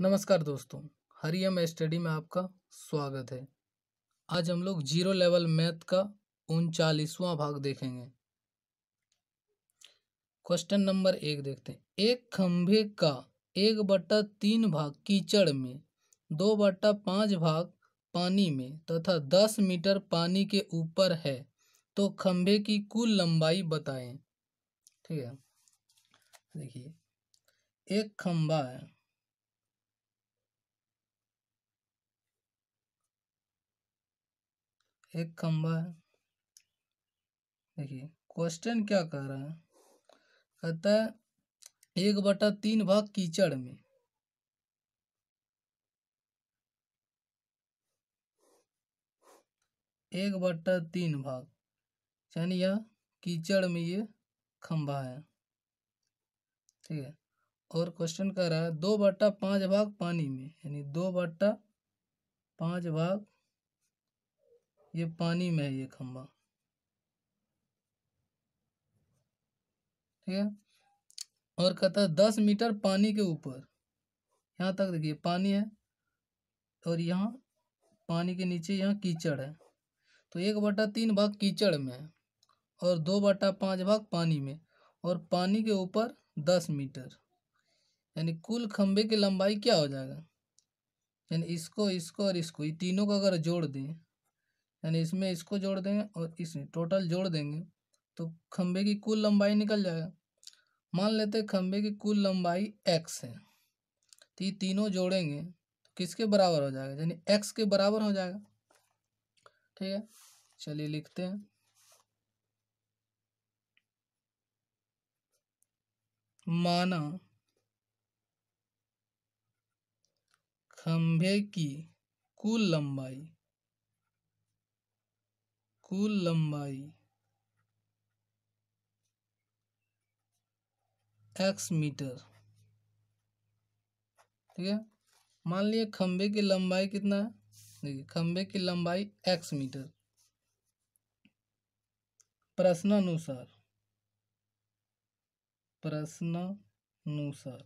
नमस्कार दोस्तों हरियम स्टडी में आपका स्वागत है आज हम लोग जीरो लेवल मैथ का उनचालीसवां भाग देखेंगे क्वेश्चन नंबर एक देखते हैं एक खंभे का एक बट्टा तीन भाग कीचड़ में दो बट्टा पाँच भाग पानी में तथा दस मीटर पानी के ऊपर है तो खंभे की कुल लंबाई बताएं ठीक है देखिए एक खंभा है एक खंबा है देखिए क्वेश्चन क्या कह रहा है कहता है एक बटा तीन भाग कीचड़ में एक बट्टा तीन भाग यानी यह कीचड़ में ये खंभा है ठीक है और क्वेश्चन कह रहा है दो बट्टा पांच भाग पानी में यानी दो बट्टा पांच भाग ये पानी में है ये खम्बा ठीक है और कहता है दस मीटर पानी के ऊपर यहाँ तक देखिए पानी है और यहाँ पानी के नीचे यहाँ कीचड़ है तो एक बटा तीन भाग कीचड़ में है और दो बटा पाँच भाग पानी में और पानी के ऊपर दस मीटर यानी कुल खम्भे की लंबाई क्या हो जाएगा यानी इसको इसको और इसको ये तीनों को अगर जोड़ दें यानी इसमें इसको जोड़ देंगे और इस टोटल जोड़ देंगे तो खम्भे की कुल लंबाई निकल जाएगा मान लेते हैं खम्भे की कुल लंबाई एक्स है तो ये तीनों जोड़ेंगे तो किसके बराबर हो जाएगा यानी एक्स के बराबर हो जाएगा ठीक है चलिए लिखते हैं माना खम्भे की कुल लंबाई कुल लंबाई एक्स मीटर ठीक है मान लिया खंबे की लंबाई कितना है देखिए खंबे की लंबाई एक्स मीटर प्रश्नानुसार अनुसार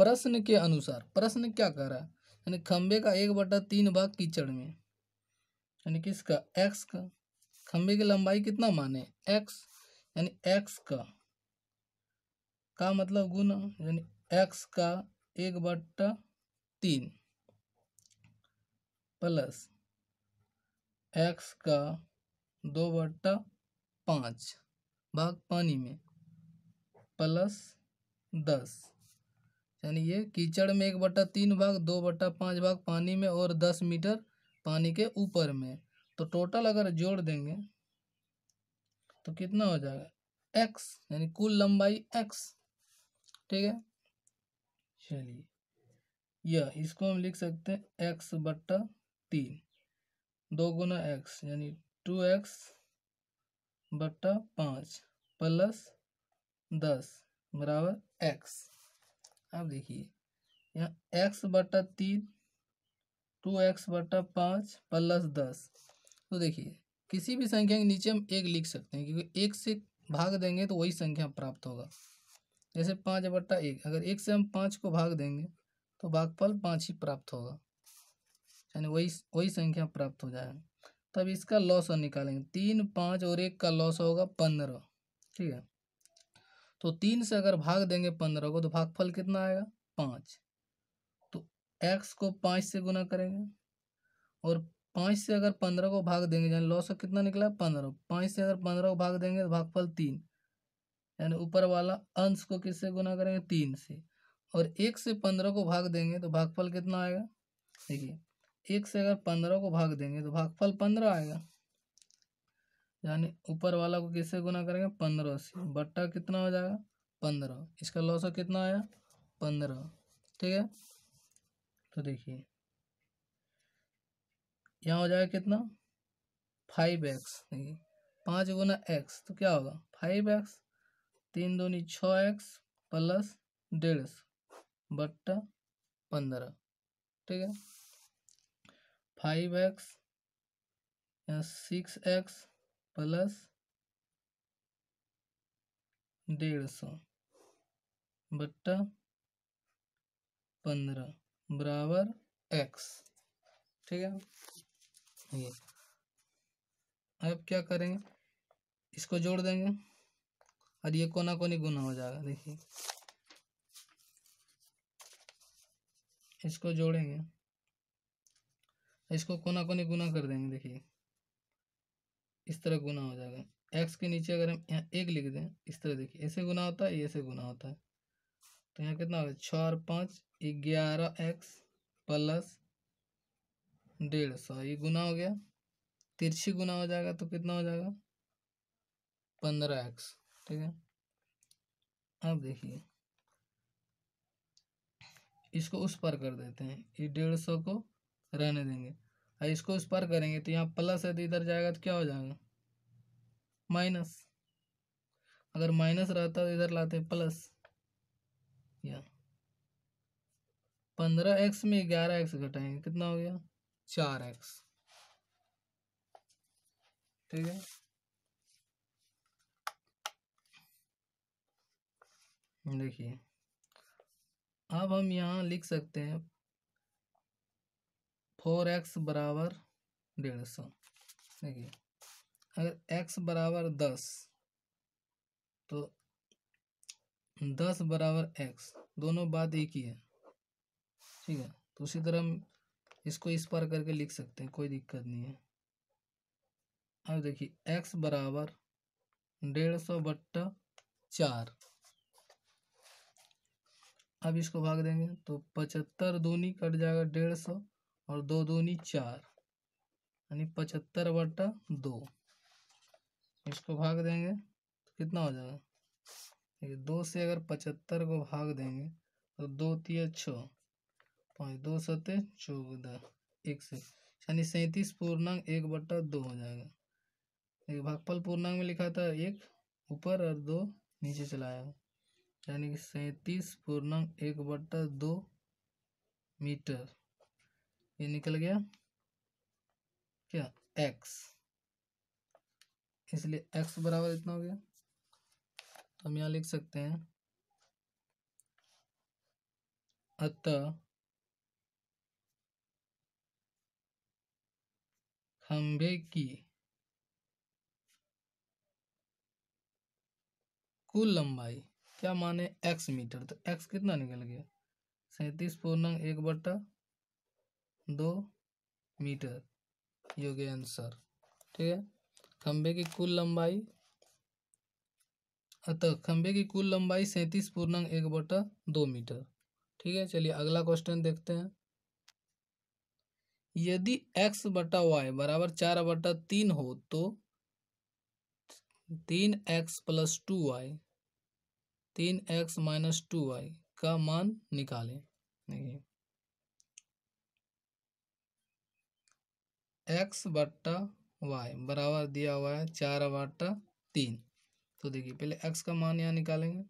प्रश्न के अनुसार प्रश्न क्या कह रहा है यानी खंबे का एक बटा तीन भाग कीचड़ में यानी किसका एक्स का खंबे की लंबाई कितना माने एक्स यानी एक्स का का मतलब गुना यानी एक्स का एक बट्टा तीन प्लस एक्स का दो बट्टा पाँच भाग पानी में प्लस दस यानी ये कीचड़ में एक बट्टा तीन भाग दो बट्टा पाँच भाग पानी में और दस मीटर पानी के ऊपर में तो टोटल अगर जोड़ देंगे तो कितना हो जाएगा एक्स यानी कुल लंबाई एक्स ठीक है चलिए यह इसको हम लिख सकते हैं एक्स बट्टा तीन दो गुना एक्स यानी टू एक्स बट्टा पाँच प्लस दस बराबर एक्स अब देखिए यहाँ एक्स बट्टा तीन टू एक्स बटा पाँच प्लस दस तो देखिए किसी भी संख्या के नीचे हम एक लिख सकते हैं क्योंकि एक से भाग देंगे तो वही संख्या प्राप्त होगा जैसे पाँच बट्टा एक अगर एक से हम पाँच को भाग देंगे तो भागफल पाँच ही प्राप्त होगा यानी वही वही संख्या प्राप्त हो जाएगा तब इसका लॉस निकालेंगे तीन पाँच और एक का लॉस होगा पंद्रह ठीक है तो तीन से अगर भाग देंगे पंद्रह को तो भागफल कितना आएगा पाँच एक्स को पाँच से गुना करेंगे और पाँच से अगर पंद्रह को भाग देंगे यानी लॉस कितना निकला पंद्रह पाँच से अगर पंद्रह को भाग देंगे तो भागफल तीन यानी ऊपर वाला अंश को किससे गुना करेंगे तीन से और एक से पंद्रह को भाग देंगे तो भागफल कितना आएगा देखिए एक से अगर पंद्रह को भाग देंगे तो भागफल पंद्रह आएगा यानी ऊपर वाला को किससे गुना करेंगे पंद्रह से बट्टा कितना हो जाएगा पंद्रह इसका लॉस कितना आया पंद्रह ठीक है तो देखिए यहाँ हो जाएगा कितना फाइव एक्स देखिए पाँच गुना एक्स तो क्या होगा फाइव एक्स तीन दूनी छ एक्स प्लस डेढ़ सौ बट्टा पंद्रह ठीक है फाइव एक्स या सिक्स एक्स प्लस डेढ़ सौ बट्टा पंद्रह बराबर एक्स ठीक है ये अब क्या करेंगे इसको जोड़ देंगे और ये कोना कोनी गुना हो जाएगा देखिए इसको जोड़ेंगे इसको कोना कोनी गुना कर देंगे देखिए इस तरह गुना हो जाएगा एक्स के नीचे अगर हम यहाँ एक लिख दें इस तरह देखिए ऐसे गुना होता है ऐसे गुना होता है तो यहाँ कितना होगा छः और पाँच ग्यारह एक्स प्लस डेढ़ सौ ये गुना हो गया तिरछी गुना हो जाएगा तो कितना हो जाएगा पंद्रह एक्स ठीक है अब देखिए इसको उस पर कर देते हैं ये डेढ़ सौ को रहने देंगे और इसको उस पर करेंगे तो यहाँ प्लस है तो इधर जाएगा तो क्या हो जाएगा माइनस अगर माइनस रहता तो इधर लाते प्लस या पंद्रह एक्स में ग्यारह एक्स घटाएंगे कितना हो गया चार एक्स ठीक है देखिए अब हम यहाँ लिख सकते हैं फोर एक्स बराबर डेढ़ सौ देखिए अगर एक्स बराबर दस तो दस बराबर एक्स दोनों बात एक ही है ठीक है तो उसी तरह हम इसको इस पार करके लिख सकते हैं कोई दिक्कत नहीं है अब देखिए एक्स बराबर डेढ़ सौ बट्टा चार अब इसको भाग देंगे तो पचहत्तर दूनी कट जाएगा डेढ़ सौ और दो दूनी चार यानी पचहत्तर बट्टा दो इसको भाग देंगे तो कितना हो जाएगा दो से अगर पचहत्तर को भाग देंगे तो दो तीय छः पाँच दो सत चौदह एक से यानी सैंतीस पूर्णांग एक बट्टा दो हो जाएगा एक भागफल पूर्णांग में लिखा था एक ऊपर और दो नीचे चला आएगा यानी कि सैंतीस पूर्णांग एक बट्टा दो मीटर ये निकल गया क्या एक्स इसलिए एक्स बराबर इतना हो गया हम यहाँ लिख सकते हैं अतः खंभे की कुल लंबाई क्या माने एक्स मीटर तो एक्स कितना निकल गया सैतीस पूर्णांग एक बट्टा दो मीटर योग्य आंसर ठीक है खंभे की कुल लंबाई अतः खंभे की कुल लंबाई सैंतीस पूर्णांग एक बटा दो मीटर ठीक है चलिए अगला क्वेश्चन देखते हैं यदि एक्स बटा वाई बराबर चार बटा तीन हो तो तीन एक्स प्लस टू वाई तीन एक्स माइनस टू वाई का मान निकालें देखिए एक्स बट्टा वाई बराबर दिया हुआ है चार बट्टा तीन तो देखिए पहले एक्स का मान यहाँ निकालेंगे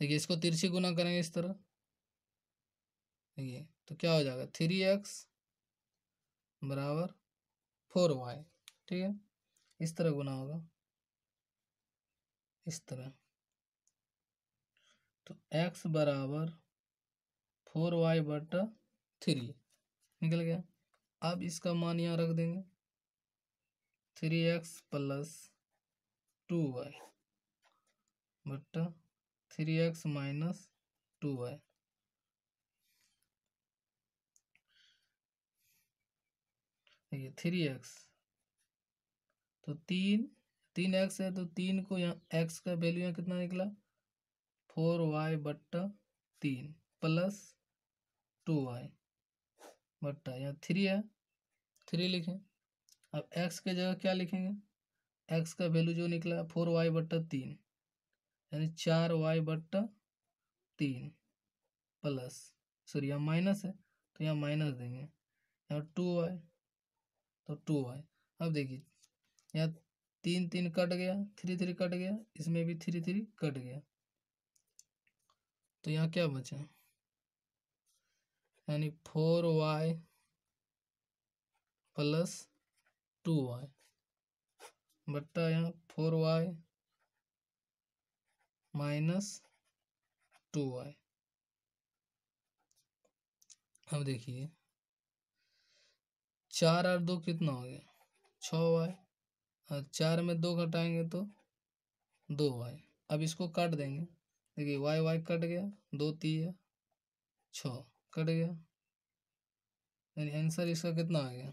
देखिए इसको तिरछी गुना करेंगे इस तरह देखिए तो क्या हो जाएगा थ्री एक्स बराबर फोर वाई ठीक है इस तरह गुना होगा इस तरह तो एक्स बराबर फोर वाई बटा थ्री निकल गया अब इसका मान यहाँ रख देंगे three X plus two Y but three X minus two Y देखिए थ्री एक्स तो तीन तीन एक्स है तो तीन को यहाँ एक्स का वैल्यू यहाँ कितना निकला फोर वाई बट्टा तीन प्लस टू वाई बट्टा यहाँ थ्री है थ्री लिखें अब एक्स के जगह क्या लिखेंगे एक्स का वैल्यू जो निकला फोर वाई बट्टा तीन यानी चार वाई बट्टा तीन प्लस सॉरी यहाँ माइनस है तो यहाँ माइनस देंगे यहाँ टू वाई तो टू वाई अब देखिए यहाँ तीन तीन कट गया थ्री थ्री कट गया इसमें भी थ्री थ्री कट गया तो यहाँ क्या बचा यानी four Y plus two Y बट्टा यहाँ four Y minus two Y अब देखिए चार और दो कितना हो गया छ वाई और चार में दो घटाएंगे तो दो वाई अब इसको काट देंगे देखिए वाई वाई कट गया दो ती है छ कट गया यानी आंसर इसका कितना आ गया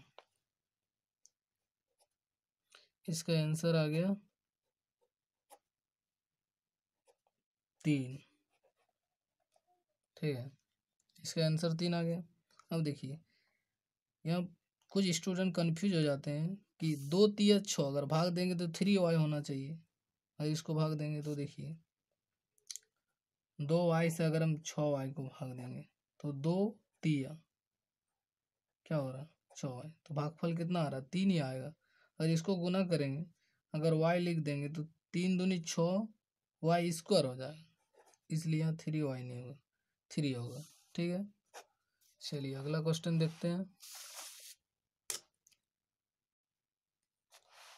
इसका आंसर आ गया तीन ठीक है इसका आंसर तीन आ गया अब देखिए यहाँ कुछ स्टूडेंट कन्फ्यूज हो जाते हैं कि दो तीय छः अगर भाग देंगे तो थ्री वाई होना चाहिए अगर इसको भाग देंगे तो देखिए दो वाई से अगर हम छ वाई को भाग देंगे तो दो तीय क्या हो रहा है छ वाई तो भागफल कितना आ रहा है तीन ही आएगा अगर इसको गुना करेंगे अगर वाई लिख देंगे तो तीन दूनी छ वाई स्क्वायर हो जाएगा इसलिए यहाँ थ्री वाई नहीं होगा थ्री होगा ठीक है चलिए अगला क्वेश्चन देखते हैं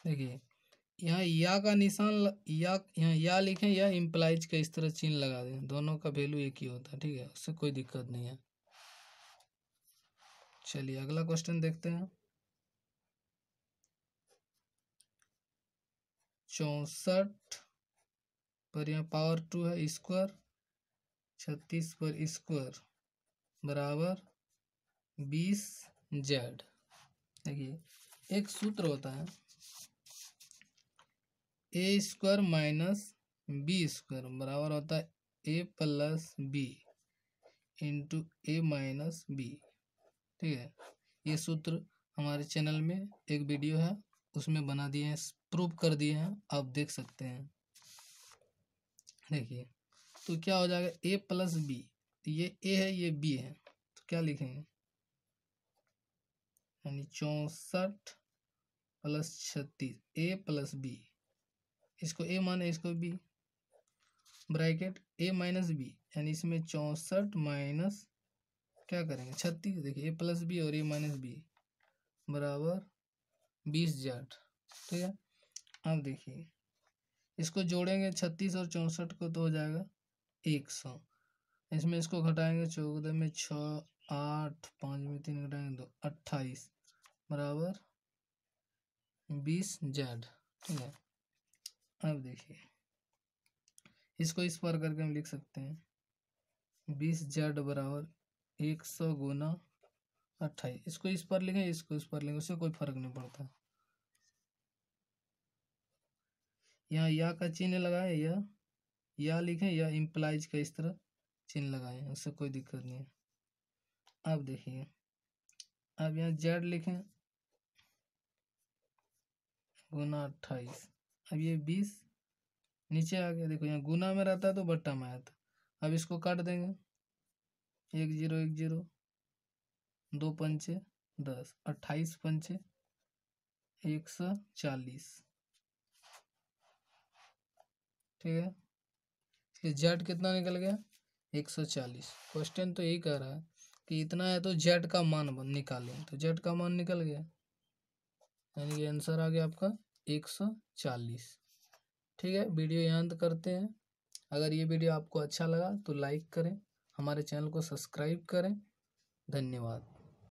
देखिए यहाँ या का निशान या यहाँ या लिखें या इम्प्लाइज का इस तरह चिन्ह लगा दें दोनों का वैल्यू एक ही होता है ठीक है उससे कोई दिक्कत नहीं है चलिए अगला क्वेश्चन देखते हैं चौसठ पर यहाँ पावर टू है स्क्वायर छत्तीस पर स्क्वायर बराबर बीस जेड देखिए एक सूत्र होता है A square minus B square बराबर होता है A plus B into A minus B ठीक है ये सूत्र हमारे चैनल में एक वीडियो है उसमें बना दिए हैं प्रूव कर दिए हैं आप देख सकते हैं देखिए तो क्या हो जाएगा ए प्लस बी ये ए है ये बी है तो क्या लिखेंगे यानी चौंसठ प्लस छत्तीस ए प्लस बी इसको ए माने इसको B bracket A minus B यानी इसमें चौंसठ माइनस क्या करेंगे छत्तीस देखिए ए प्लस बी और ए माइनस बी बराबर बीस जाट ठीक है अब देखिए इसको जोड़ेंगे छत्तीस और चौंसठ को तो हो जाएगा एक सौ इसमें इसको घटाएंगे चौदह में छ आठ पाँच में तीन घटाएंगे दो अट्ठाईस बराबर बीस जेड ठीक है अब देखिए इसको इस पर करके हम लिख सकते हैं बीस जेड बराबर एक सौ गुना अट्ठाईस इसको इस पर लिखें इसको इस पर लिखें उससे कोई फर्क नहीं पड़ता यहाँ या का चिन्ह लगाए या या लिखें या इम्प्लाइज का इस तरह चिन्ह लगाएं उससे कोई दिक्कत नहीं है अब देखिए अब यहाँ जेड लिखें गुना अट्ठाईस अब ये बीस नीचे आ गया देखो यहाँ गुना में रहता है तो बट्टा में आया था अब इसको काट देंगे एक जीरो एक जीरो दो पंचे दस अट्ठाईस पंचे एक सौ चालीस ठीक है इसलिए जेड कितना निकल गया एक सौ चालीस क्वेश्चन तो यही कह रहा है कि इतना है तो जेड का मान निकालें तो जेड का मान निकल गया यानी कि आंसर आ गया आपका एक सौ चालीस ठीक है वीडियो यहाँ अंत करते हैं अगर ये वीडियो आपको अच्छा लगा तो लाइक करें हमारे चैनल को सब्सक्राइब करें धन्यवाद